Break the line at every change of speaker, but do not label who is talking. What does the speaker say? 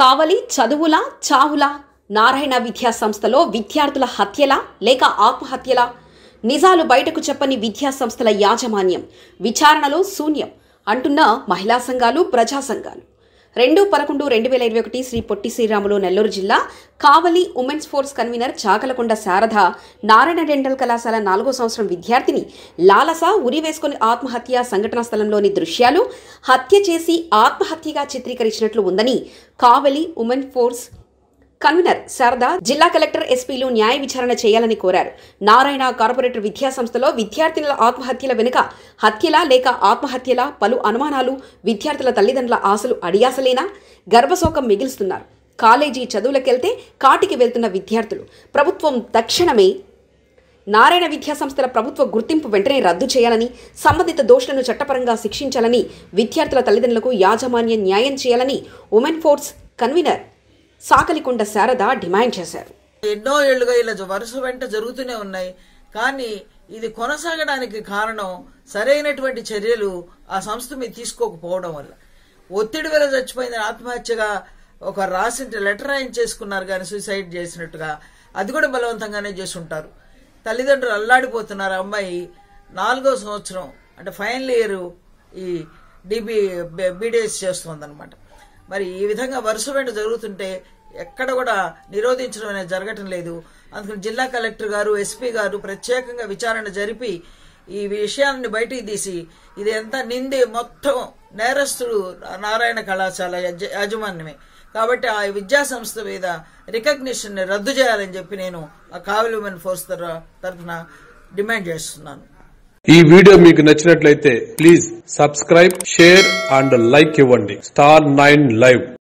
కావలి చదువులా చావులా నారాయణ విద్యా సంస్థలో విద్యార్థుల హత్యలా లేక ఆత్మహత్యలా నిజాలు బయటకు చెప్పని విద్యా సంస్థల యాజమాన్యం విచారణలో శూన్యం అంటున్న మహిళా సంఘాలు ప్రజా సంఘాలు రెండు పదకొండు రెండు వేల ఇరవై ఒకటి శ్రీ పొట్టి శ్రీరాములు నెల్లూరు జిల్లా Kavali women's force convener Chakalakonda Sharada Narayana dental కళాశాల నాలుగో సంవత్సరం విద్యార్థిని లాలస ఉరి వేసుకుని ఆత్మహత్య సంఘటన స్థలంలోని దృశ్యాలు హత్య చేసి ఆత్మహత్యగా చిత్రీకరించినట్లు ఉందని Kavali women force convener Sharada జిల్లా కలెక్టర్ ఎస్పీలు న్యాయ విచారణ చేయాలని కోరారు నారాయణ కార్పొరేటర్ విద్యా సంస్థలో విద్యార్థినుల ఆత్మహత్యల వెనుక హత్యల లేక ఆత్మహత్యల పలు అనుమానాలు విద్యార్థుల తల్లిదండ్రుల ఆశలు అడియాసలేనా గర్భశోకం మిగిలుస్తున్నారు కాలేజీ చదువులకెళ్తే కాటికి వెళ్తున్న విద్యార్థులు ప్రభుత్వం తక్షణమే నారాయణ విద్యా సంస్థల ప్రభుత్వ గుర్తింపు వెంటనే రద్దు చేయాలని సంబంధిత దోషులను చట్టపరంగా శిక్షించాలని విద్యార్థుల తల్లిదండ్రులకు యాజమాన్యం న్యాయం చేయాలని women force convener Sakalikonda Sharada demand చేశారు
ఎన్నో ఏళ్లుగా ఇలా వరుస వెంట జరుగుతూనే ఉన్నాయి కానీ ఇది కొనసాగడానికి కారణం సరైనటువంటి చర్యలు ఆ సంస్థ మీద తీసుకోకపోవడం వల్ల ఒత్తిడి వల్ల చచ్చిపోయిన ఆత్మహత్యగా ఒక రాసింటి లెటర్ రాయిన్ చేసుకున్నారు కానీ సూసైడ్ చేసినట్టుగా అది కూడా బలవంతంగానే చేసుంటారు తల్లిదండ్రులు అల్లాడిపోతున్నారు అమ్మాయి నాలుగో సంవత్సరం అంటే ఫైనల్ ఇయర్ ఈ డిబి బీడీఎస్ చేస్తుందన్నమాట మరి ఈ విధంగా వరుస వెంట జరుగుతుంటే ఎక్కడ కూడా నిరోధించడం అనేది జరగటం లేదు అందుకని జిల్లా కలెక్టర్ గారు ఎస్పీ గారు ప్రత్యేకంగా విచారణ జరిపి ఈ విషయాన్ని బయటికి తీసి ఇది ఎంత నింది మొత్తం నేరస్తుడు నారాయణ కళాశాల యాజమాన్యమే కాబట్టి ఆ విద్యా సంస్థ మీద రికగ్నిషన్ రద్దు చేయాలని చెప్పి నేను ఆ కావలి ఉమెన్ ఫోర్స్ తరఫున డిమాండ్ చేస్తున్నాను
ఈ వీడియో మీకు నచ్చినట్లయితే please subscribe share and like ఇవ్వండి స్టార్ నైన్ లైవ్